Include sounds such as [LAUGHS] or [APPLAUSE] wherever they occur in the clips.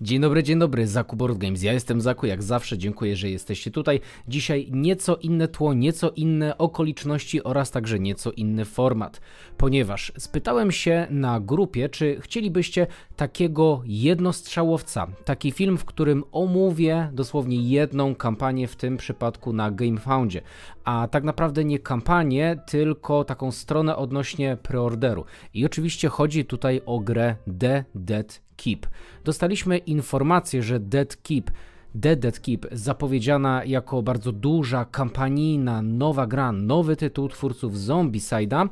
Dzień dobry, dzień dobry, Zaku Board Games. Ja jestem Zaku, jak zawsze dziękuję, że jesteście tutaj. Dzisiaj nieco inne tło, nieco inne okoliczności oraz także nieco inny format, ponieważ spytałem się na grupie, czy chcielibyście takiego jednostrzałowca, taki film, w którym omówię dosłownie jedną kampanię, w tym przypadku na GameFoundzie, a tak naprawdę nie kampanię, tylko taką stronę odnośnie preorderu. I oczywiście chodzi tutaj o grę The Dead Keep. Dostaliśmy informację, że Dead Keep The Dead Keep, zapowiedziana jako bardzo duża, kampanijna, nowa gra, nowy tytuł twórców Zombieside'a.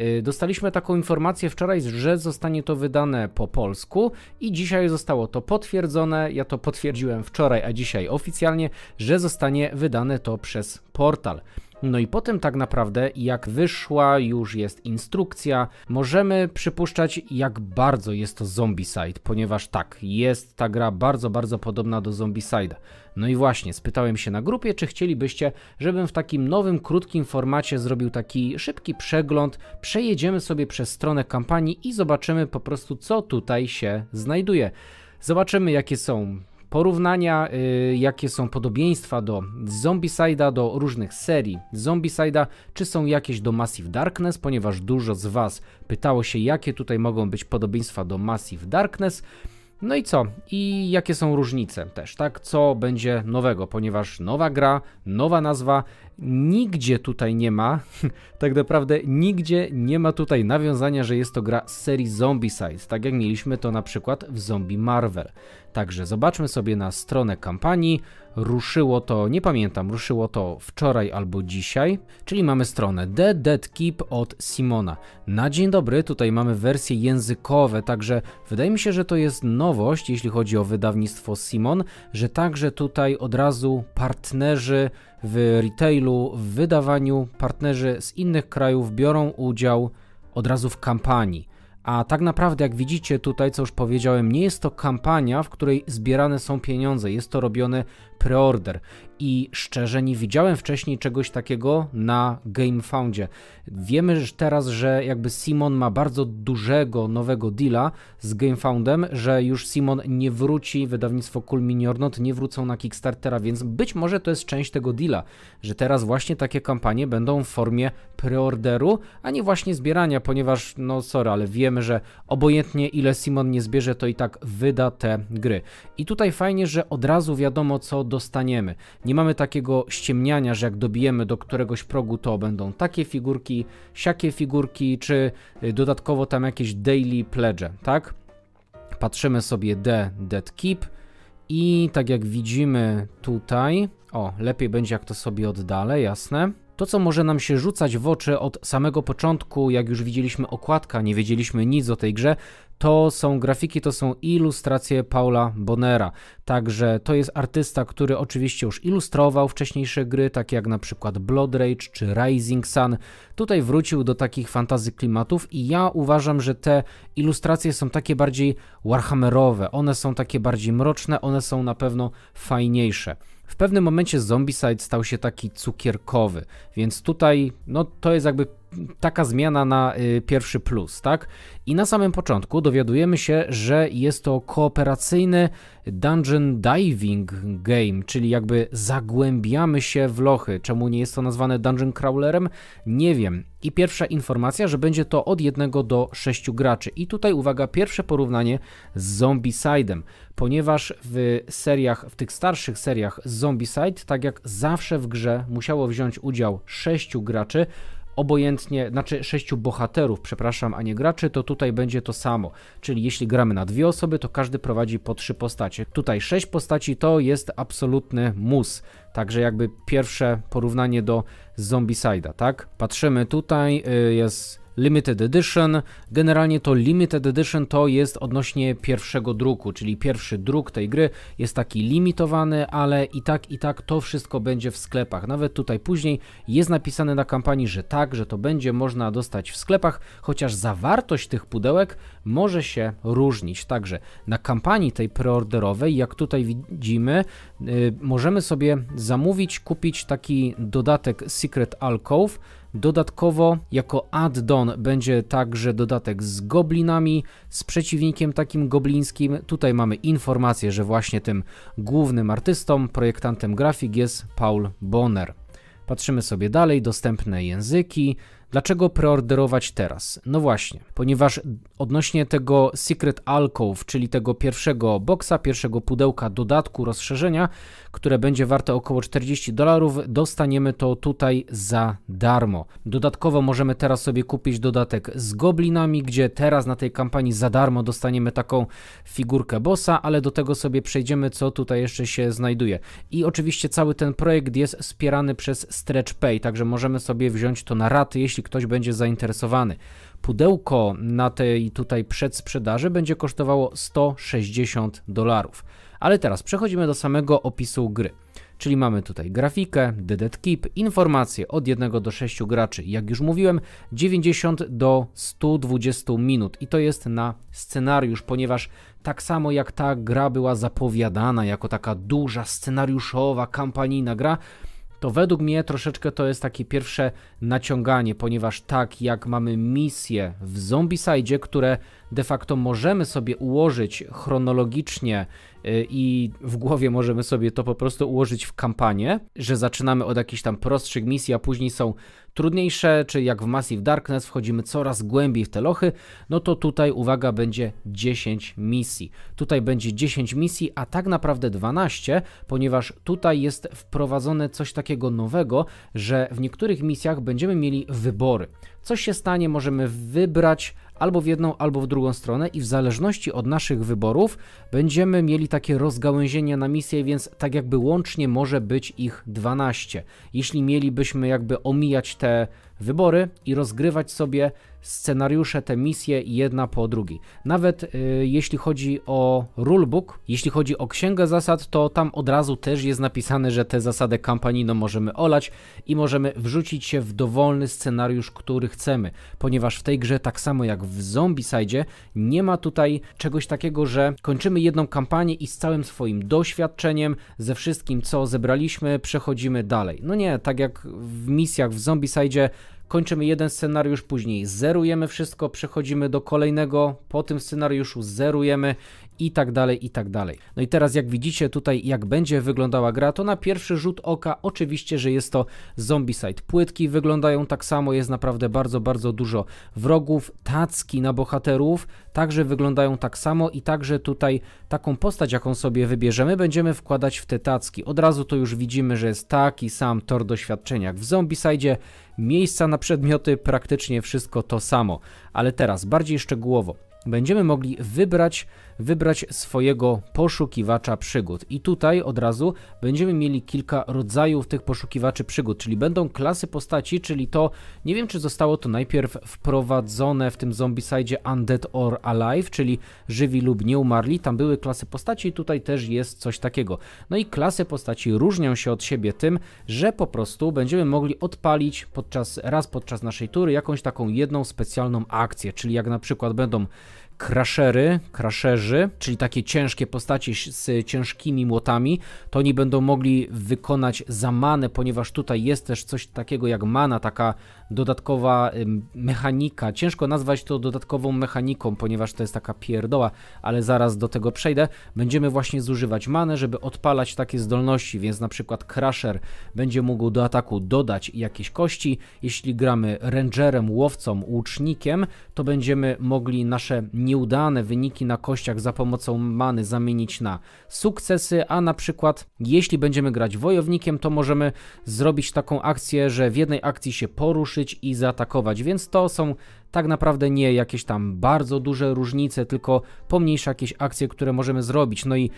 Y, dostaliśmy taką informację wczoraj, że zostanie to wydane po polsku i dzisiaj zostało to potwierdzone. Ja to potwierdziłem wczoraj, a dzisiaj oficjalnie, że zostanie wydane to przez portal. No i potem tak naprawdę, jak wyszła, już jest instrukcja, możemy przypuszczać, jak bardzo jest to Zombicide, ponieważ tak, jest ta gra bardzo, bardzo podobna do Zombicide'a. No i właśnie, spytałem się na grupie, czy chcielibyście, żebym w takim nowym, krótkim formacie zrobił taki szybki przegląd, przejedziemy sobie przez stronę kampanii i zobaczymy po prostu, co tutaj się znajduje. Zobaczymy, jakie są porównania, y, jakie są podobieństwa do Zombicide'a, do różnych serii Zombicide'a, czy są jakieś do Massive Darkness, ponieważ dużo z Was pytało się, jakie tutaj mogą być podobieństwa do Massive Darkness. No i co? I jakie są różnice też, tak? Co będzie nowego, ponieważ nowa gra, nowa nazwa, nigdzie tutaj nie ma, [LAUGHS] tak naprawdę nigdzie nie ma tutaj nawiązania, że jest to gra z serii Zombie tak jak mieliśmy to na przykład w Zombie Marvel. Także zobaczmy sobie na stronę kampanii. Ruszyło to, nie pamiętam, ruszyło to wczoraj albo dzisiaj, czyli mamy stronę The Dead Keep od Simona. Na dzień dobry, tutaj mamy wersje językowe, także wydaje mi się, że to jest nowość, jeśli chodzi o wydawnictwo Simon, że także tutaj od razu partnerzy w retailu, w wydawaniu, partnerzy z innych krajów biorą udział od razu w kampanii. A tak naprawdę, jak widzicie tutaj, co już powiedziałem, nie jest to kampania, w której zbierane są pieniądze. Jest to robione preorder i szczerze nie widziałem wcześniej czegoś takiego na GameFoundzie. Wiemy już teraz, że jakby Simon ma bardzo dużego nowego deala z GameFoundem, że już Simon nie wróci, wydawnictwo Cool Mini nie wrócą na Kickstartera, więc być może to jest część tego deala, że teraz właśnie takie kampanie będą w formie preorderu, a nie właśnie zbierania, ponieważ no sorry, ale wiemy, że obojętnie ile Simon nie zbierze, to i tak wyda te gry. I tutaj fajnie, że od razu wiadomo co dostaniemy. Nie mamy takiego ściemniania, że jak dobijemy do któregoś progu, to będą takie figurki, siakie figurki, czy y, dodatkowo tam jakieś daily pledge, tak? Patrzymy sobie D, Dead Keep i tak jak widzimy tutaj, o, lepiej będzie jak to sobie oddalę, jasne. To, co może nam się rzucać w oczy od samego początku, jak już widzieliśmy okładka, nie wiedzieliśmy nic o tej grze, to są grafiki, to są ilustracje Paula Bonera. Także to jest artysta, który oczywiście już ilustrował wcześniejsze gry, takie jak na przykład Blood Rage czy Rising Sun. Tutaj wrócił do takich fantazy klimatów i ja uważam, że te ilustracje są takie bardziej warhammerowe, one są takie bardziej mroczne, one są na pewno fajniejsze. W pewnym momencie Zombicide stał się taki cukierkowy, więc tutaj no, to jest jakby taka zmiana na y, pierwszy plus, tak? I na samym początku dowiadujemy się, że jest to kooperacyjny dungeon diving game, czyli jakby zagłębiamy się w lochy. Czemu nie jest to nazwane dungeon crawlerem? Nie wiem. I pierwsza informacja, że będzie to od jednego do sześciu graczy. I tutaj uwaga, pierwsze porównanie z Zombieside'em ponieważ w seriach, w tych starszych seriach z Zombicide, tak jak zawsze w grze, musiało wziąć udział sześciu graczy, obojętnie, znaczy sześciu bohaterów, przepraszam, a nie graczy, to tutaj będzie to samo. Czyli jeśli gramy na dwie osoby, to każdy prowadzi po trzy postacie. Tutaj sześć postaci to jest absolutny mus. Także jakby pierwsze porównanie do Zombicide'a, tak? Patrzymy tutaj, y, jest limited edition. Generalnie to limited edition to jest odnośnie pierwszego druku, czyli pierwszy druk tej gry jest taki limitowany, ale i tak, i tak to wszystko będzie w sklepach. Nawet tutaj później jest napisane na kampanii, że tak, że to będzie można dostać w sklepach, chociaż zawartość tych pudełek może się różnić. Także na kampanii tej preorderowej, jak tutaj widzimy, yy, możemy sobie zamówić, kupić taki dodatek Secret Alcove, Dodatkowo jako add-on będzie także dodatek z goblinami, z przeciwnikiem takim goblińskim. Tutaj mamy informację, że właśnie tym głównym artystą, projektantem grafik jest Paul Bonner. Patrzymy sobie dalej, dostępne języki, Dlaczego preorderować teraz? No właśnie, ponieważ odnośnie tego Secret Alcove, czyli tego pierwszego boksa, pierwszego pudełka dodatku rozszerzenia, które będzie warte około 40 dolarów, dostaniemy to tutaj za darmo. Dodatkowo możemy teraz sobie kupić dodatek z goblinami, gdzie teraz na tej kampanii za darmo dostaniemy taką figurkę bossa, ale do tego sobie przejdziemy, co tutaj jeszcze się znajduje. I oczywiście cały ten projekt jest wspierany przez Stretch Pay, także możemy sobie wziąć to na raty, jeśli jeśli ktoś będzie zainteresowany. Pudełko na tej tutaj przedsprzedaży będzie kosztowało 160 dolarów. Ale teraz przechodzimy do samego opisu gry. Czyli mamy tutaj grafikę, keep, informacje od 1 do 6 graczy, jak już mówiłem, 90 do 120 minut i to jest na scenariusz, ponieważ tak samo jak ta gra była zapowiadana jako taka duża scenariuszowa, kampanijna gra, to według mnie troszeczkę to jest takie pierwsze naciąganie, ponieważ tak jak mamy misje w Side, które de facto możemy sobie ułożyć chronologicznie y, i w głowie możemy sobie to po prostu ułożyć w kampanię, że zaczynamy od jakichś tam prostszych misji, a później są trudniejsze, czy jak w Massive Darkness wchodzimy coraz głębiej w te lochy, no to tutaj uwaga będzie 10 misji. Tutaj będzie 10 misji, a tak naprawdę 12, ponieważ tutaj jest wprowadzone coś takiego nowego, że w niektórych misjach będziemy mieli wybory. Co się stanie, możemy wybrać, albo w jedną, albo w drugą stronę i w zależności od naszych wyborów będziemy mieli takie rozgałęzienia na misje, więc tak jakby łącznie może być ich 12. Jeśli mielibyśmy jakby omijać te wybory i rozgrywać sobie scenariusze, te misje jedna po drugiej. Nawet y, jeśli chodzi o rulebook, jeśli chodzi o księgę zasad, to tam od razu też jest napisane, że tę zasadę kampaniną możemy olać i możemy wrzucić się w dowolny scenariusz, który chcemy, ponieważ w tej grze tak samo jak w Side nie ma tutaj czegoś takiego, że kończymy jedną kampanię i z całym swoim doświadczeniem, ze wszystkim co zebraliśmy, przechodzimy dalej. No nie, tak jak w misjach w Side kończymy jeden scenariusz, później zerujemy wszystko, przechodzimy do kolejnego, po tym scenariuszu zerujemy i tak dalej, i tak dalej. No i teraz jak widzicie tutaj jak będzie wyglądała gra, to na pierwszy rzut oka oczywiście, że jest to zombicide. Płytki wyglądają tak samo, jest naprawdę bardzo, bardzo dużo wrogów, tacki na bohaterów także wyglądają tak samo i także tutaj taką postać, jaką sobie wybierzemy, będziemy wkładać w te tacki. Od razu to już widzimy, że jest taki sam tor doświadczenia jak w Zombicide, miejsca na przedmioty, praktycznie wszystko to samo. Ale teraz bardziej szczegółowo. Będziemy mogli wybrać wybrać swojego poszukiwacza przygód. I tutaj od razu będziemy mieli kilka rodzajów tych poszukiwaczy przygód, czyli będą klasy postaci, czyli to, nie wiem czy zostało to najpierw wprowadzone w tym Zombicide Undead or Alive, czyli żywi lub nieumarli, tam były klasy postaci i tutaj też jest coś takiego. No i klasy postaci różnią się od siebie tym, że po prostu będziemy mogli odpalić podczas, raz podczas naszej tury jakąś taką jedną specjalną akcję, czyli jak na przykład będą kraszery, kraszerzy, czyli takie ciężkie postacie z ciężkimi młotami, to oni będą mogli wykonać zamanę, ponieważ tutaj jest też coś takiego jak mana, taka dodatkowa mechanika. Ciężko nazwać to dodatkową mechaniką, ponieważ to jest taka pierdoła, ale zaraz do tego przejdę. Będziemy właśnie zużywać manę, żeby odpalać takie zdolności, więc na przykład Crusher będzie mógł do ataku dodać jakieś kości. Jeśli gramy Rangerem, Łowcą, Łucznikiem, to będziemy mogli nasze nieudane wyniki na kościach za pomocą many zamienić na sukcesy, a na przykład jeśli będziemy grać Wojownikiem, to możemy zrobić taką akcję, że w jednej akcji się poruszy, ruszyć i zaatakować, więc to są tak naprawdę nie jakieś tam bardzo duże różnice, tylko pomniejsze jakieś akcje, które możemy zrobić. No i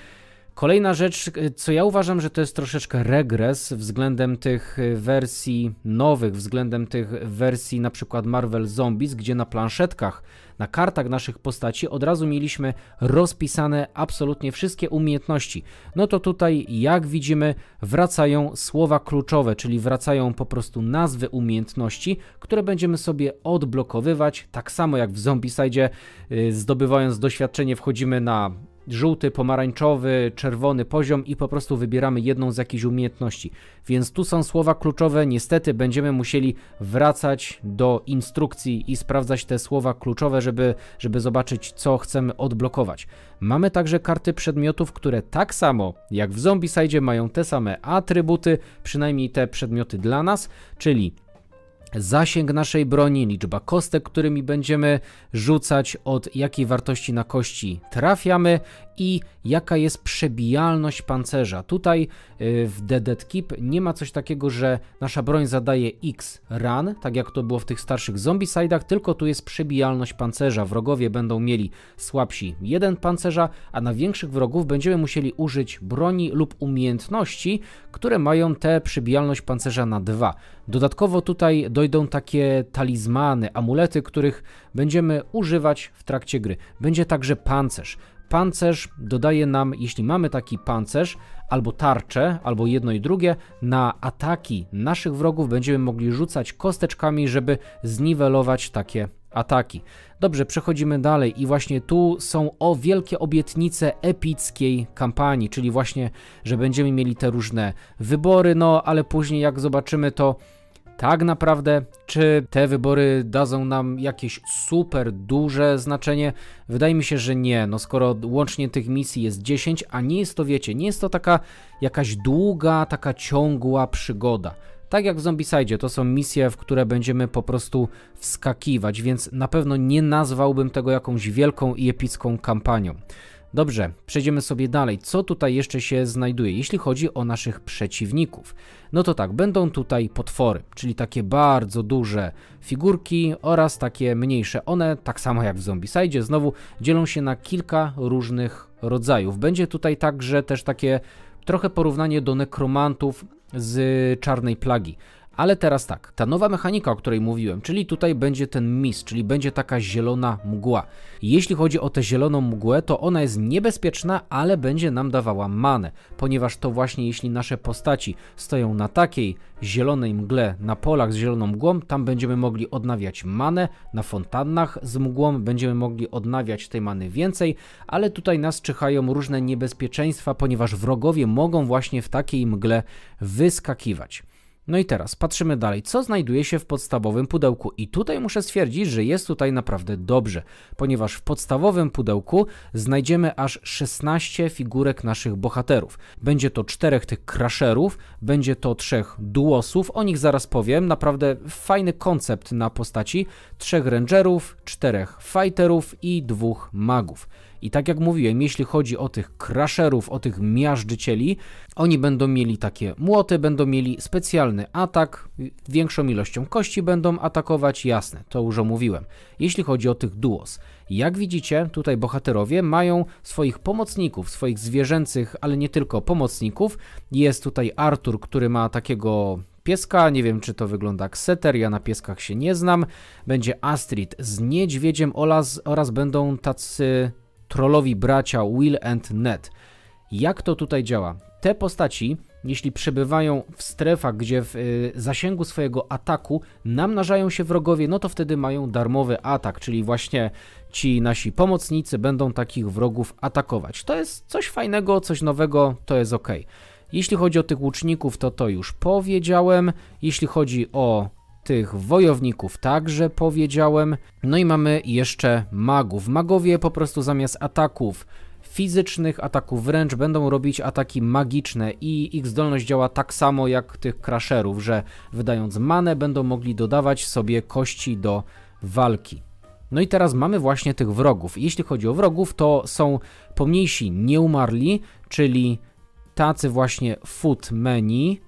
Kolejna rzecz, y, co ja uważam, że to jest troszeczkę regres względem tych y, wersji nowych, względem tych wersji na przykład Marvel Zombies, gdzie na planszetkach, na kartach naszych postaci od razu mieliśmy rozpisane absolutnie wszystkie umiejętności. No to tutaj, jak widzimy, wracają słowa kluczowe, czyli wracają po prostu nazwy umiejętności, które będziemy sobie odblokowywać, tak samo jak w Zombieside, y, zdobywając doświadczenie wchodzimy na żółty, pomarańczowy, czerwony poziom i po prostu wybieramy jedną z jakichś umiejętności. Więc tu są słowa kluczowe, niestety będziemy musieli wracać do instrukcji i sprawdzać te słowa kluczowe, żeby, żeby zobaczyć co chcemy odblokować. Mamy także karty przedmiotów, które tak samo jak w Side mają te same atrybuty, przynajmniej te przedmioty dla nas, czyli zasięg naszej broni, liczba kostek, którymi będziemy rzucać, od jakiej wartości na kości trafiamy i jaka jest przebijalność pancerza. Tutaj y, w Dead Keep nie ma coś takiego, że nasza broń zadaje X ran, tak jak to było w tych starszych zombisidach, tylko tu jest przebijalność pancerza. Wrogowie będą mieli słabsi jeden pancerza, a na większych wrogów będziemy musieli użyć broni lub umiejętności, które mają tę przebijalność pancerza na dwa. Dodatkowo tutaj dojdą takie talizmany, amulety, których będziemy używać w trakcie gry. Będzie także pancerz. Pancerz dodaje nam, jeśli mamy taki pancerz, albo tarczę, albo jedno i drugie, na ataki naszych wrogów będziemy mogli rzucać kosteczkami, żeby zniwelować takie ataki. Dobrze, przechodzimy dalej i właśnie tu są o wielkie obietnice epickiej kampanii, czyli właśnie, że będziemy mieli te różne wybory, no ale później jak zobaczymy to tak naprawdę, czy te wybory dadzą nam jakieś super duże znaczenie? Wydaje mi się, że nie. No skoro łącznie tych misji jest 10, a nie jest to, wiecie, nie jest to taka jakaś długa, taka ciągła przygoda. Tak jak w Zombicide, to są misje, w które będziemy po prostu wskakiwać, więc na pewno nie nazwałbym tego jakąś wielką i epicką kampanią. Dobrze, przejdziemy sobie dalej. Co tutaj jeszcze się znajduje, jeśli chodzi o naszych przeciwników? No to tak, będą tutaj potwory, czyli takie bardzo duże figurki oraz takie mniejsze. One, tak samo jak w Zombicide, znowu dzielą się na kilka różnych rodzajów. Będzie tutaj także też takie trochę porównanie do nekromantów z czarnej plagi. Ale teraz tak, ta nowa mechanika, o której mówiłem, czyli tutaj będzie ten mist, czyli będzie taka zielona mgła. Jeśli chodzi o tę zieloną mgłę, to ona jest niebezpieczna, ale będzie nam dawała manę, ponieważ to właśnie jeśli nasze postaci stoją na takiej zielonej mgle na polach z zieloną mgłą, tam będziemy mogli odnawiać manę, na fontannach z mgłą będziemy mogli odnawiać tej many więcej, ale tutaj nas czyhają różne niebezpieczeństwa, ponieważ wrogowie mogą właśnie w takiej mgle wyskakiwać. No i teraz patrzymy dalej, co znajduje się w podstawowym pudełku. I tutaj muszę stwierdzić, że jest tutaj naprawdę dobrze, ponieważ w podstawowym pudełku znajdziemy aż 16 figurek naszych bohaterów. Będzie to czterech tych crasherów, będzie to trzech duosów, o nich zaraz powiem. Naprawdę fajny koncept na postaci trzech rangerów, czterech fighterów i dwóch magów. I tak jak mówiłem, jeśli chodzi o tych crasherów, o tych miażdżycieli, oni będą mieli takie młoty, będą mieli specjalny atak, większą ilością kości będą atakować, jasne, to już omówiłem. Jeśli chodzi o tych duos, jak widzicie, tutaj bohaterowie mają swoich pomocników, swoich zwierzęcych, ale nie tylko pomocników. Jest tutaj Artur, który ma takiego pieska, nie wiem czy to wygląda jak seter, ja na pieskach się nie znam. Będzie Astrid z niedźwiedziem oraz, oraz będą tacy trollowi bracia Will and Ned. Jak to tutaj działa? Te postaci, jeśli przebywają w strefach, gdzie w y, zasięgu swojego ataku namnażają się wrogowie, no to wtedy mają darmowy atak, czyli właśnie ci nasi pomocnicy będą takich wrogów atakować. To jest coś fajnego, coś nowego, to jest ok. Jeśli chodzi o tych łuczników, to to już powiedziałem. Jeśli chodzi o tych wojowników także powiedziałem. No i mamy jeszcze magów. Magowie po prostu zamiast ataków fizycznych, ataków wręcz, będą robić ataki magiczne i ich zdolność działa tak samo jak tych crasherów, że wydając manę będą mogli dodawać sobie kości do walki. No i teraz mamy właśnie tych wrogów. Jeśli chodzi o wrogów, to są pomniejsi nieumarli, czyli tacy właśnie footmeni,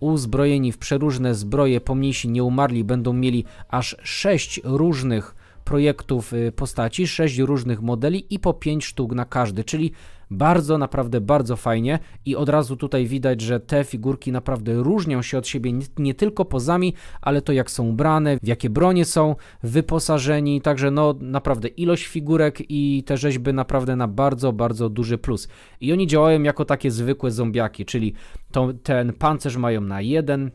uzbrojeni w przeróżne zbroje, pomniejsi nieumarli będą mieli aż 6 różnych projektów y, postaci, 6 różnych modeli i po 5 sztuk na każdy, czyli bardzo, naprawdę bardzo fajnie i od razu tutaj widać, że te figurki naprawdę różnią się od siebie nie, nie tylko pozami, ale to jak są ubrane, w jakie bronie są wyposażeni, także no naprawdę ilość figurek i te rzeźby naprawdę na bardzo, bardzo duży plus. I oni działają jako takie zwykłe zombiaki, czyli to, ten pancerz mają na jeden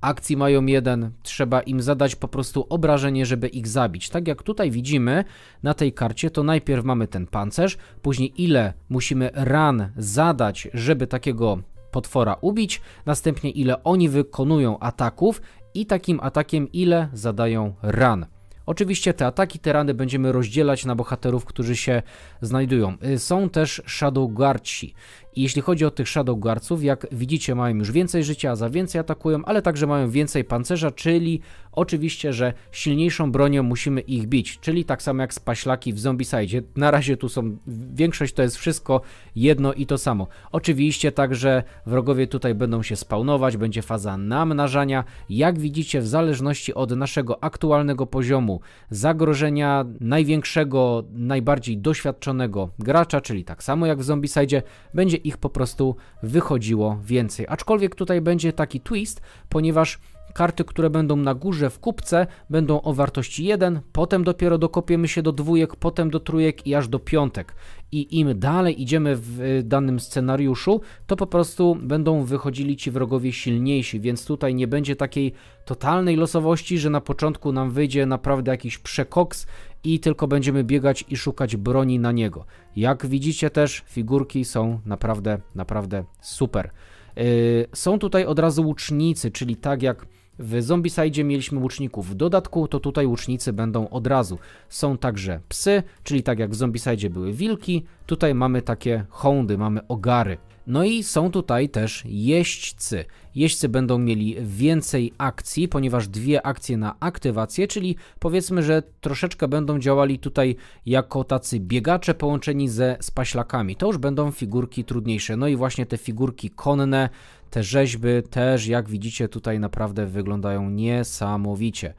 akcji mają jeden, trzeba im zadać po prostu obrażenie, żeby ich zabić. Tak jak tutaj widzimy na tej karcie, to najpierw mamy ten pancerz, później ile musimy ran zadać, żeby takiego potwora ubić, następnie ile oni wykonują ataków i takim atakiem ile zadają ran. Oczywiście te ataki, te rany będziemy rozdzielać na bohaterów, którzy się znajdują. Y, są też Shadow Guardsi. I jeśli chodzi o tych Shadow Guardsów, jak widzicie mają już więcej życia, za więcej atakują, ale także mają więcej pancerza, czyli oczywiście, że silniejszą bronią musimy ich bić, czyli tak samo jak spaślaki w Zombicide. Na razie tu są, większość to jest wszystko jedno i to samo. Oczywiście także wrogowie tutaj będą się spawnować, będzie faza namnażania. Jak widzicie, w zależności od naszego aktualnego poziomu zagrożenia największego, najbardziej doświadczonego gracza, czyli tak samo jak w Zombicide, będzie będzie ich po prostu wychodziło więcej. Aczkolwiek tutaj będzie taki twist, ponieważ karty, które będą na górze w kupce będą o wartości 1, potem dopiero dokopiemy się do dwójek, potem do trójek i aż do piątek. I im dalej idziemy w y, danym scenariuszu, to po prostu będą wychodzili ci wrogowie silniejsi, więc tutaj nie będzie takiej totalnej losowości, że na początku nam wyjdzie naprawdę jakiś przekoks i tylko będziemy biegać i szukać broni na niego. Jak widzicie też figurki są naprawdę, naprawdę super. Yy, są tutaj od razu łucznicy, czyli tak jak w Zombicide mieliśmy łuczników w dodatku, to tutaj łucznicy będą od razu. Są także psy, czyli tak jak w Zombicide były wilki, tutaj mamy takie hondy, mamy ogary. No i są tutaj też jeźdźcy. Jeźdźcy będą mieli więcej akcji, ponieważ dwie akcje na aktywację, czyli powiedzmy, że troszeczkę będą działali tutaj jako tacy biegacze połączeni ze spaślakami. To już będą figurki trudniejsze. No i właśnie te figurki konne, te rzeźby też jak widzicie tutaj naprawdę wyglądają niesamowicie.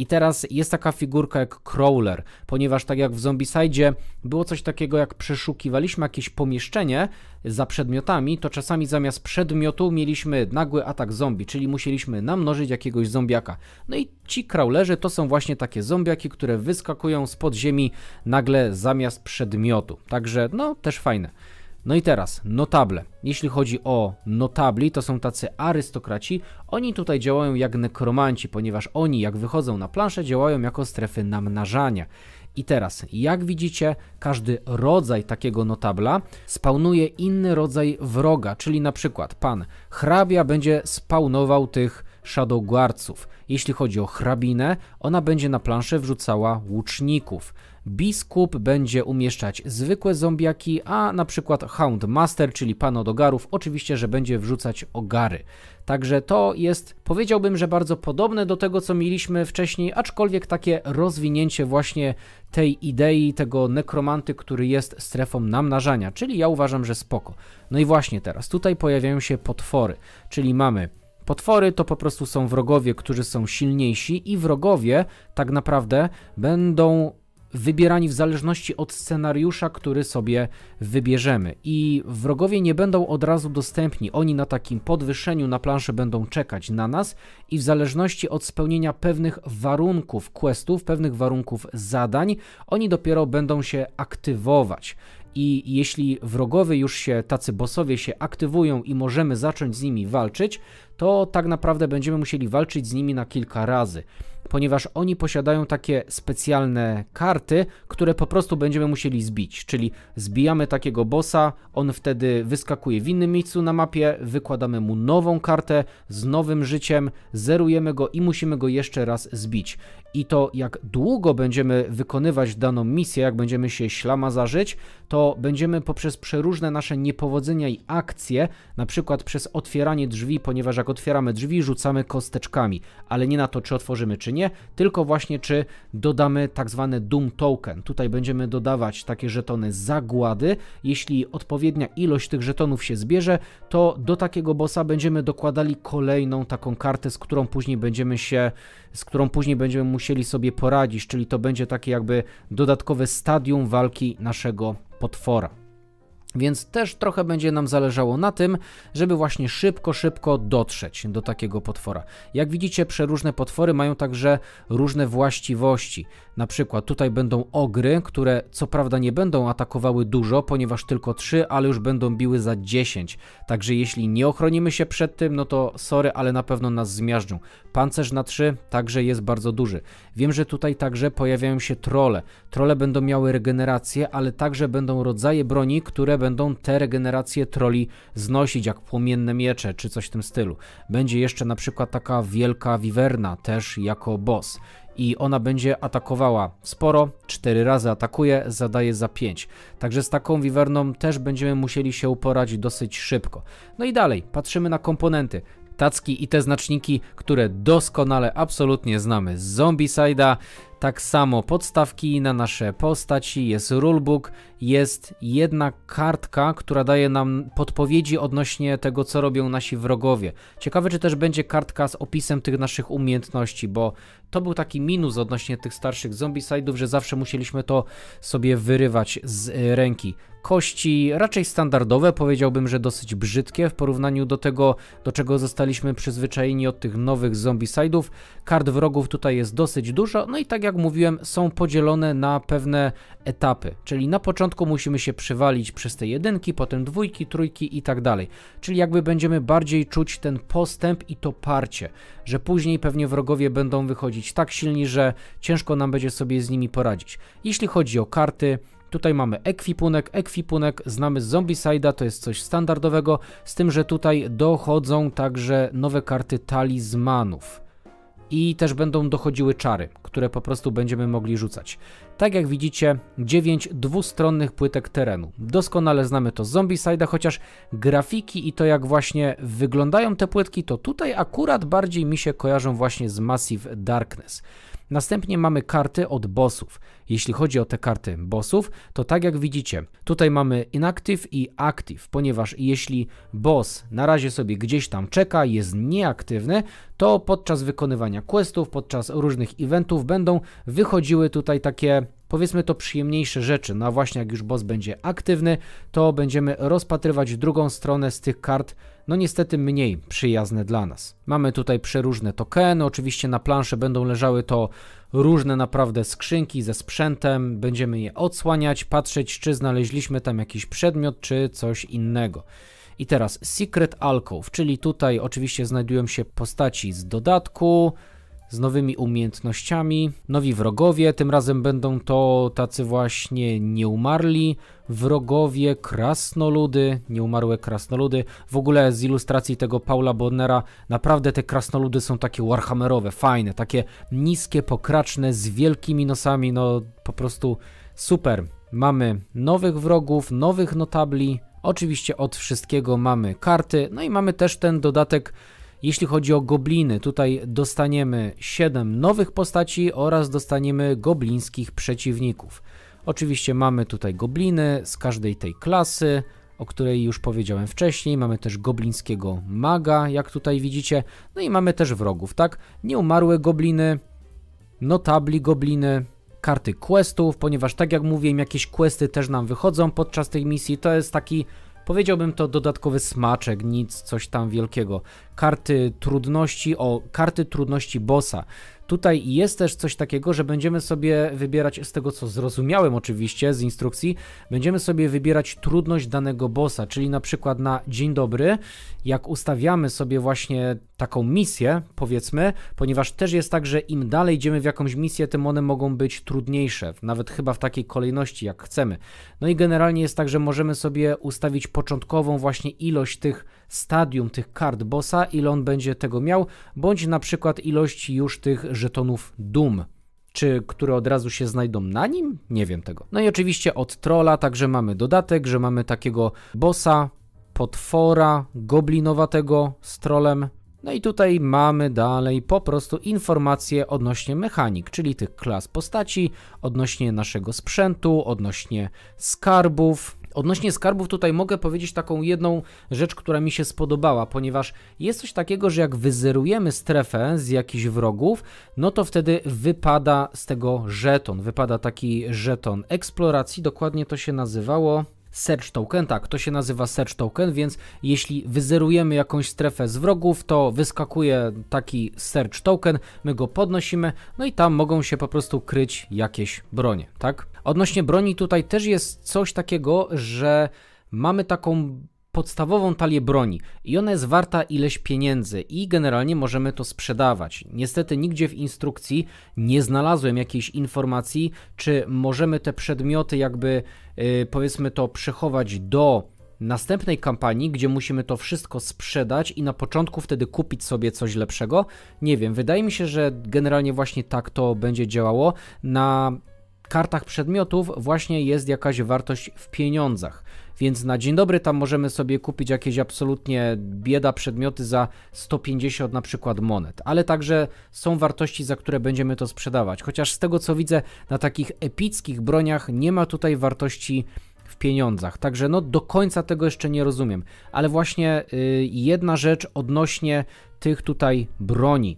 I teraz jest taka figurka jak crawler, ponieważ tak jak w Zombicide było coś takiego jak przeszukiwaliśmy jakieś pomieszczenie za przedmiotami, to czasami zamiast przedmiotu mieliśmy nagły atak zombie, czyli musieliśmy namnożyć jakiegoś zombiaka. No i ci crawlerzy to są właśnie takie zombiaki, które wyskakują z podziemi nagle zamiast przedmiotu. Także no też fajne. No i teraz, notable. Jeśli chodzi o notabli, to są tacy arystokraci. Oni tutaj działają jak nekromanci, ponieważ oni, jak wychodzą na planszę, działają jako strefy namnażania. I teraz, jak widzicie, każdy rodzaj takiego notabla spawnuje inny rodzaj wroga, czyli na przykład pan hrabia będzie spawnował tych shadowguardców. Jeśli chodzi o hrabinę, ona będzie na planszę wrzucała łuczników. Biskup będzie umieszczać zwykłe zombiaki, a na przykład hound master, czyli pan od ogarów, oczywiście, że będzie wrzucać ogary. Także to jest, powiedziałbym, że bardzo podobne do tego, co mieliśmy wcześniej, aczkolwiek takie rozwinięcie właśnie tej idei, tego nekromanty, który jest strefą namnażania, czyli ja uważam, że spoko. No i właśnie teraz, tutaj pojawiają się potwory, czyli mamy Potwory to po prostu są wrogowie, którzy są silniejsi i wrogowie tak naprawdę będą wybierani w zależności od scenariusza, który sobie wybierzemy. I wrogowie nie będą od razu dostępni. Oni na takim podwyższeniu na planszy będą czekać na nas i w zależności od spełnienia pewnych warunków questów, pewnych warunków zadań, oni dopiero będą się aktywować. I jeśli wrogowie już się, tacy bosowie się aktywują i możemy zacząć z nimi walczyć, to tak naprawdę będziemy musieli walczyć z nimi na kilka razy ponieważ oni posiadają takie specjalne karty, które po prostu będziemy musieli zbić, czyli zbijamy takiego bossa, on wtedy wyskakuje w innym miejscu na mapie, wykładamy mu nową kartę z nowym życiem, zerujemy go i musimy go jeszcze raz zbić i to, jak długo będziemy wykonywać daną misję, jak będziemy się ślamazarzyć, to będziemy poprzez przeróżne nasze niepowodzenia i akcje, na przykład przez otwieranie drzwi, ponieważ jak otwieramy drzwi, rzucamy kosteczkami, ale nie na to, czy otworzymy, czy nie, tylko właśnie, czy dodamy tak zwany Doom Token. Tutaj będziemy dodawać takie żetony zagłady. Jeśli odpowiednia ilość tych żetonów się zbierze, to do takiego bossa będziemy dokładali kolejną taką kartę, z którą później będziemy się, z którą później będziemy musieli musieli sobie poradzić, czyli to będzie takie jakby dodatkowe stadium walki naszego potwora. Więc też trochę będzie nam zależało na tym, żeby właśnie szybko, szybko dotrzeć do takiego potwora. Jak widzicie, przeróżne potwory mają także różne właściwości. Na przykład tutaj będą ogry, które co prawda nie będą atakowały dużo, ponieważ tylko 3, ale już będą biły za 10. Także jeśli nie ochronimy się przed tym, no to sorry, ale na pewno nas zmiażdżą. Pancerz na 3 także jest bardzo duży. Wiem, że tutaj także pojawiają się trole. Trole będą miały regenerację, ale także będą rodzaje broni, które będą te regeneracje troli znosić, jak płomienne miecze czy coś w tym stylu. Będzie jeszcze na przykład taka wielka wiwerna, też jako boss i ona będzie atakowała sporo, 4 razy atakuje, zadaje za 5. Także z taką wiwerną też będziemy musieli się uporać dosyć szybko. No i dalej, patrzymy na komponenty. Tacki i te znaczniki, które doskonale, absolutnie znamy z Zombicide'a, tak samo podstawki na nasze postaci, jest rulebook, jest jedna kartka, która daje nam podpowiedzi odnośnie tego, co robią nasi wrogowie. Ciekawe, czy też będzie kartka z opisem tych naszych umiejętności, bo to był taki minus odnośnie tych starszych zombieside'ów, że zawsze musieliśmy to sobie wyrywać z y, ręki. Kości raczej standardowe, powiedziałbym, że dosyć brzydkie w porównaniu do tego, do czego zostaliśmy przyzwyczajeni od tych nowych zombieside'ów. Kart wrogów tutaj jest dosyć dużo, no i tak jak jak mówiłem, są podzielone na pewne etapy, czyli na początku musimy się przywalić przez te jedynki, potem dwójki, trójki i tak dalej. Czyli jakby będziemy bardziej czuć ten postęp i to parcie, że później pewnie wrogowie będą wychodzić tak silni, że ciężko nam będzie sobie z nimi poradzić. Jeśli chodzi o karty, Tutaj mamy ekwipunek, ekwipunek znamy z Zombicide'a, to jest coś standardowego, z tym, że tutaj dochodzą także nowe karty talizmanów i też będą dochodziły czary, które po prostu będziemy mogli rzucać. Tak jak widzicie, 9 dwustronnych płytek terenu. Doskonale znamy to z Zombicide'a, chociaż grafiki i to jak właśnie wyglądają te płytki, to tutaj akurat bardziej mi się kojarzą właśnie z Massive Darkness. Następnie mamy karty od bossów. Jeśli chodzi o te karty bossów, to tak jak widzicie, tutaj mamy inactive i active, ponieważ jeśli boss na razie sobie gdzieś tam czeka, jest nieaktywny, to podczas wykonywania questów, podczas różnych eventów będą wychodziły tutaj takie powiedzmy to przyjemniejsze rzeczy. No a właśnie jak już boss będzie aktywny, to będziemy rozpatrywać drugą stronę z tych kart, no niestety mniej przyjazne dla nas. Mamy tutaj przeróżne tokeny, oczywiście na planszy będą leżały to różne naprawdę skrzynki ze sprzętem, będziemy je odsłaniać, patrzeć czy znaleźliśmy tam jakiś przedmiot czy coś innego. I teraz Secret Alcove, czyli tutaj oczywiście znajdują się postaci z dodatku, z nowymi umiejętnościami. Nowi wrogowie, tym razem będą to tacy właśnie nieumarli wrogowie, krasnoludy, nieumarłe krasnoludy. W ogóle z ilustracji tego Paula Bonnera naprawdę te krasnoludy są takie warhammerowe, fajne, takie niskie, pokraczne, z wielkimi nosami, no po prostu super. Mamy nowych wrogów, nowych notabli, Oczywiście od wszystkiego mamy karty, no i mamy też ten dodatek jeśli chodzi o gobliny, tutaj dostaniemy 7 nowych postaci oraz dostaniemy goblińskich przeciwników. Oczywiście mamy tutaj gobliny z każdej tej klasy, o której już powiedziałem wcześniej. Mamy też goblińskiego maga, jak tutaj widzicie. No i mamy też wrogów, tak? Nieumarłe gobliny, notabli gobliny, karty questów, ponieważ tak jak mówiłem, jakieś questy też nam wychodzą podczas tej misji. To jest taki Powiedziałbym to dodatkowy smaczek, nic coś tam wielkiego. Karty trudności, o karty trudności bossa. Tutaj jest też coś takiego, że będziemy sobie wybierać, z tego co zrozumiałem oczywiście z instrukcji, będziemy sobie wybierać trudność danego bossa, czyli na przykład na dzień dobry, jak ustawiamy sobie właśnie taką misję, powiedzmy, ponieważ też jest tak, że im dalej idziemy w jakąś misję, tym one mogą być trudniejsze, nawet chyba w takiej kolejności, jak chcemy. No i generalnie jest tak, że możemy sobie ustawić początkową właśnie ilość tych stadium tych kart bossa, ile on będzie tego miał, bądź na przykład ilość już tych żetonów doom, Czy które od razu się znajdą na nim? Nie wiem tego. No i oczywiście od trola także mamy dodatek, że mamy takiego bossa, potwora, goblinowatego z trolem. No i tutaj mamy dalej po prostu informacje odnośnie mechanik, czyli tych klas postaci, odnośnie naszego sprzętu, odnośnie skarbów, Odnośnie skarbów tutaj mogę powiedzieć taką jedną rzecz, która mi się spodobała, ponieważ jest coś takiego, że jak wyzerujemy strefę z jakichś wrogów, no to wtedy wypada z tego żeton, wypada taki żeton eksploracji, dokładnie to się nazywało search token, tak, to się nazywa search token, więc jeśli wyzerujemy jakąś strefę z wrogów, to wyskakuje taki search token, my go podnosimy, no i tam mogą się po prostu kryć jakieś bronie, tak? Odnośnie broni tutaj też jest coś takiego, że mamy taką podstawową talię broni i ona jest warta ileś pieniędzy i generalnie możemy to sprzedawać. Niestety nigdzie w instrukcji nie znalazłem jakiejś informacji, czy możemy te przedmioty jakby yy, powiedzmy to przechować do następnej kampanii, gdzie musimy to wszystko sprzedać i na początku wtedy kupić sobie coś lepszego. Nie wiem, wydaje mi się, że generalnie właśnie tak to będzie działało. Na kartach przedmiotów właśnie jest jakaś wartość w pieniądzach. Więc na dzień dobry tam możemy sobie kupić jakieś absolutnie bieda przedmioty za 150 na przykład monet, ale także są wartości, za które będziemy to sprzedawać. Chociaż z tego co widzę, na takich epickich broniach nie ma tutaj wartości w pieniądzach. Także no do końca tego jeszcze nie rozumiem. Ale właśnie yy, jedna rzecz odnośnie tych tutaj broni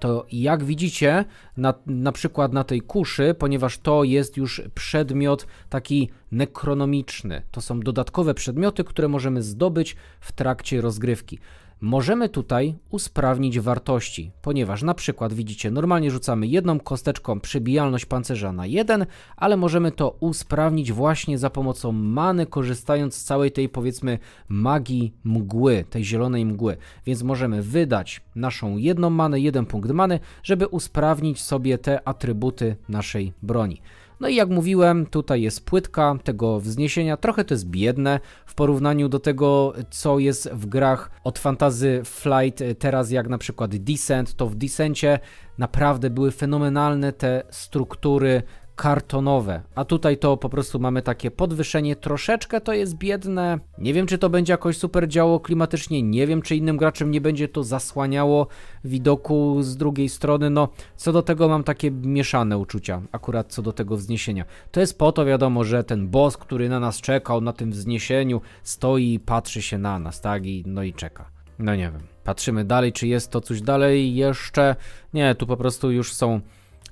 to jak widzicie, na, na przykład na tej kuszy, ponieważ to jest już przedmiot taki nekronomiczny, to są dodatkowe przedmioty, które możemy zdobyć w trakcie rozgrywki możemy tutaj usprawnić wartości, ponieważ na przykład widzicie, normalnie rzucamy jedną kosteczką przebijalność pancerza na 1, ale możemy to usprawnić właśnie za pomocą many, korzystając z całej tej powiedzmy magii mgły, tej zielonej mgły. Więc możemy wydać naszą jedną manę, jeden punkt many, żeby usprawnić sobie te atrybuty naszej broni. No i jak mówiłem, tutaj jest płytka tego wzniesienia, trochę to jest biedne w porównaniu do tego, co jest w grach od Fantazy Flight teraz, jak na przykład Descent, to w Descencie naprawdę były fenomenalne te struktury, kartonowe. A tutaj to po prostu mamy takie podwyższenie, troszeczkę to jest biedne. Nie wiem, czy to będzie jakoś super działo klimatycznie, nie wiem, czy innym graczem nie będzie to zasłaniało widoku z drugiej strony. No, co do tego mam takie mieszane uczucia, akurat co do tego wzniesienia. To jest po to wiadomo, że ten boss, który na nas czekał na tym wzniesieniu, stoi i patrzy się na nas, tak? I, no i czeka. No nie wiem. Patrzymy dalej, czy jest to coś dalej jeszcze. Nie, tu po prostu już są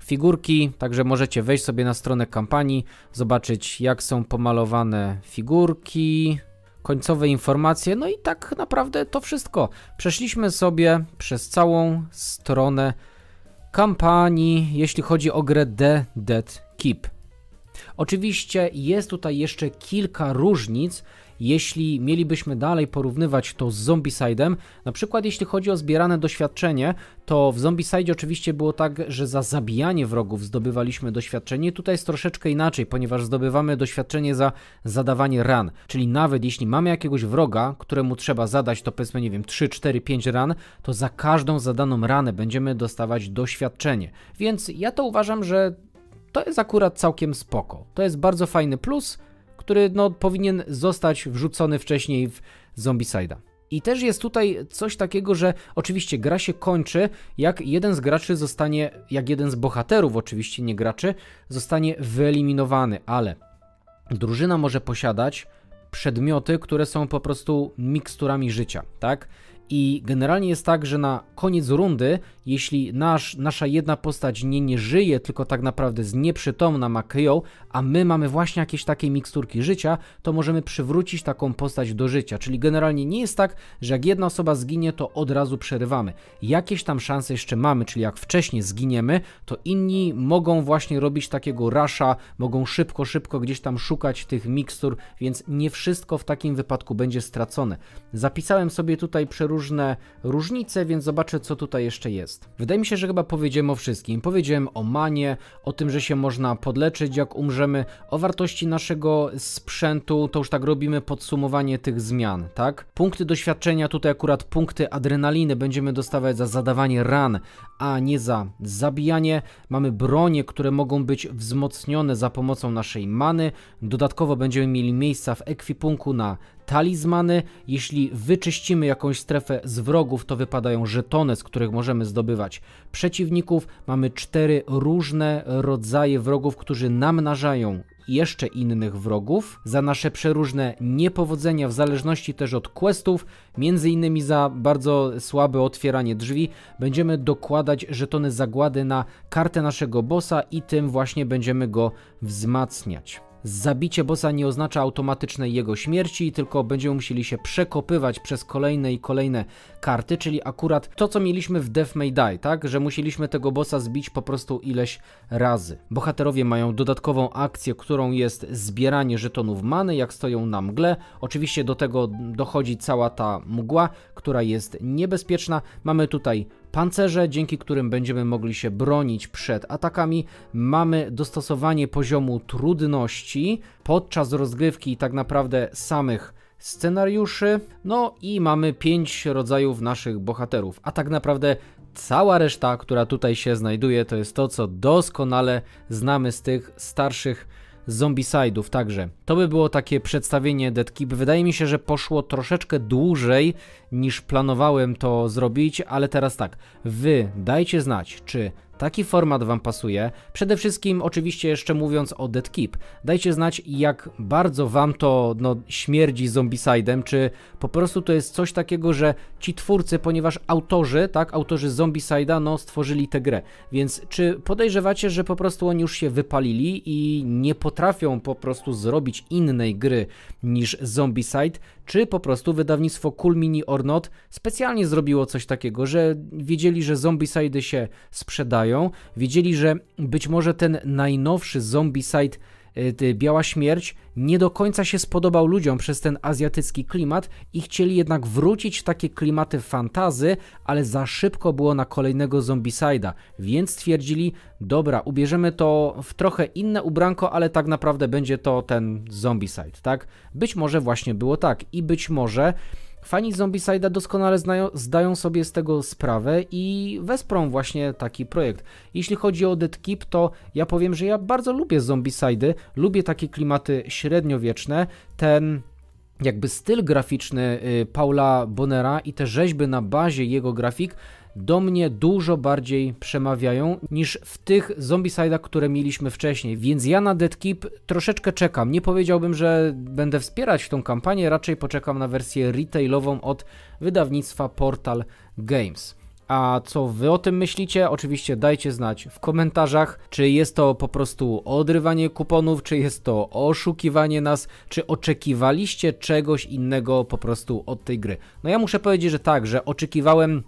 figurki, także możecie wejść sobie na stronę kampanii, zobaczyć jak są pomalowane figurki, końcowe informacje, no i tak naprawdę to wszystko. Przeszliśmy sobie przez całą stronę kampanii, jeśli chodzi o grę The Dead Keep. Oczywiście jest tutaj jeszcze kilka różnic, jeśli mielibyśmy dalej porównywać to z Zombicide'em, na przykład jeśli chodzi o zbierane doświadczenie, to w Zombicide oczywiście było tak, że za zabijanie wrogów zdobywaliśmy doświadczenie, tutaj jest troszeczkę inaczej, ponieważ zdobywamy doświadczenie za zadawanie ran, czyli nawet jeśli mamy jakiegoś wroga, któremu trzeba zadać to powiedzmy, nie wiem, 3, 4, 5 ran, to za każdą zadaną ranę będziemy dostawać doświadczenie, więc ja to uważam, że to jest akurat całkiem spoko. To jest bardzo fajny plus, który no, powinien zostać wrzucony wcześniej w Zombicide'a. I też jest tutaj coś takiego, że oczywiście gra się kończy, jak jeden z graczy zostanie, jak jeden z bohaterów, oczywiście nie graczy, zostanie wyeliminowany, ale drużyna może posiadać przedmioty, które są po prostu miksturami życia, tak? I generalnie jest tak, że na koniec rundy, jeśli nasz, nasza jedna postać nie, nie żyje, tylko tak naprawdę z nieprzytomna ma KO, a my mamy właśnie jakieś takie miksturki życia, to możemy przywrócić taką postać do życia. Czyli generalnie nie jest tak, że jak jedna osoba zginie, to od razu przerywamy. Jakieś tam szanse jeszcze mamy, czyli jak wcześniej zginiemy, to inni mogą właśnie robić takiego rasza, mogą szybko, szybko gdzieś tam szukać tych mikstur, więc nie wszystko w takim wypadku będzie stracone. Zapisałem sobie tutaj przeróżne różne różnice, więc zobaczę co tutaj jeszcze jest. Wydaje mi się, że chyba powiedziałem o wszystkim. Powiedziałem o manie, o tym, że się można podleczyć jak umrzemy, o wartości naszego sprzętu, to już tak robimy podsumowanie tych zmian, tak? Punkty doświadczenia, tutaj akurat punkty adrenaliny będziemy dostawać za zadawanie ran, a nie za zabijanie. Mamy bronie, które mogą być wzmocnione za pomocą naszej many. Dodatkowo będziemy mieli miejsca w ekwipunku na talizmany. Jeśli wyczyścimy jakąś strefę z wrogów, to wypadają żetony, z których możemy zdobywać przeciwników. Mamy cztery różne rodzaje wrogów, którzy namnażają jeszcze innych wrogów, za nasze przeróżne niepowodzenia w zależności też od questów, między innymi za bardzo słabe otwieranie drzwi, będziemy dokładać żetony zagłady na kartę naszego bossa i tym właśnie będziemy go wzmacniać zabicie bossa nie oznacza automatycznej jego śmierci, tylko będziemy musieli się przekopywać przez kolejne i kolejne karty, czyli akurat to, co mieliśmy w Death May Die, tak? Że musieliśmy tego bossa zbić po prostu ileś razy. Bohaterowie mają dodatkową akcję, którą jest zbieranie żetonów many, jak stoją na mgle. Oczywiście do tego dochodzi cała ta mgła, która jest niebezpieczna. Mamy tutaj pancerze, dzięki którym będziemy mogli się bronić przed atakami. Mamy dostosowanie poziomu trudności podczas rozgrywki tak naprawdę samych scenariuszy. No i mamy pięć rodzajów naszych bohaterów, a tak naprawdę cała reszta, która tutaj się znajduje, to jest to, co doskonale znamy z tych starszych Zombicide'ów także. To by było takie przedstawienie Keep. Wydaje mi się, że poszło troszeczkę dłużej niż planowałem to zrobić, ale teraz tak. Wy dajcie znać, czy Taki format Wam pasuje. Przede wszystkim, oczywiście, jeszcze mówiąc o Dead Keep, dajcie znać, jak bardzo Wam to no, śmierdzi zombisidem, czy po prostu to jest coś takiego, że ci twórcy, ponieważ autorzy, tak, autorzy zombisida, no, stworzyli tę grę. Więc czy podejrzewacie, że po prostu oni już się wypalili i nie potrafią po prostu zrobić innej gry niż zombicide? czy po prostu wydawnictwo Cool Mini or Not specjalnie zrobiło coś takiego, że wiedzieli, że Zombicide się sprzedają, wiedzieli, że być może ten najnowszy Zombicide Y, Biała Śmierć nie do końca się spodobał ludziom przez ten azjatycki klimat i chcieli jednak wrócić w takie klimaty fantazy, ale za szybko było na kolejnego Zombicide'a, więc stwierdzili, dobra, ubierzemy to w trochę inne ubranko, ale tak naprawdę będzie to ten Zombicide, tak? Być może właśnie było tak i być może Fani Zombicide'a doskonale znają, zdają sobie z tego sprawę i wesprą właśnie taki projekt. Jeśli chodzi o Dead Keep, to ja powiem, że ja bardzo lubię Zombicide'y, lubię takie klimaty średniowieczne, ten jakby styl graficzny y, Paula Bonera i te rzeźby na bazie jego grafik do mnie dużo bardziej przemawiają niż w tych zombisidach, które mieliśmy wcześniej. Więc ja na Keep troszeczkę czekam. Nie powiedziałbym, że będę wspierać tą kampanię, raczej poczekam na wersję retailową od wydawnictwa Portal Games. A co wy o tym myślicie? Oczywiście dajcie znać w komentarzach, czy jest to po prostu odrywanie kuponów, czy jest to oszukiwanie nas, czy oczekiwaliście czegoś innego po prostu od tej gry. No ja muszę powiedzieć, że tak, że oczekiwałem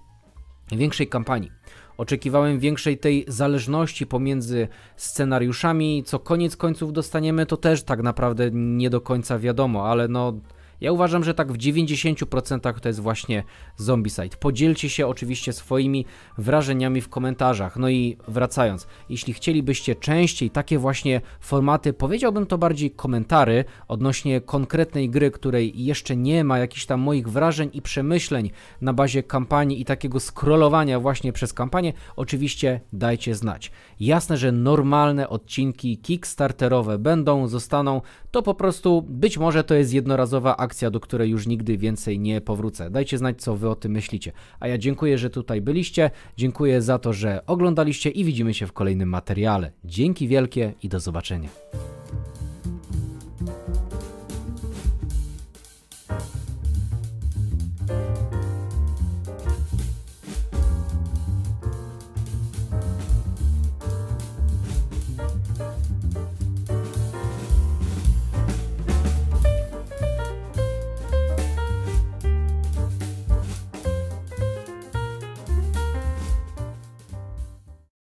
większej kampanii. Oczekiwałem większej tej zależności pomiędzy scenariuszami, co koniec końców dostaniemy, to też tak naprawdę nie do końca wiadomo, ale no ja uważam, że tak w 90% to jest właśnie Zombicide. Podzielcie się oczywiście swoimi wrażeniami w komentarzach. No i wracając, jeśli chcielibyście częściej takie właśnie formaty, powiedziałbym to bardziej komentary odnośnie konkretnej gry, której jeszcze nie ma, jakichś tam moich wrażeń i przemyśleń na bazie kampanii i takiego scrollowania właśnie przez kampanię, oczywiście dajcie znać. Jasne, że normalne odcinki kickstarterowe będą, zostaną, to po prostu być może to jest jednorazowa akcja, do której już nigdy więcej nie powrócę. Dajcie znać, co wy o tym myślicie. A ja dziękuję, że tutaj byliście, dziękuję za to, że oglądaliście i widzimy się w kolejnym materiale. Dzięki wielkie i do zobaczenia.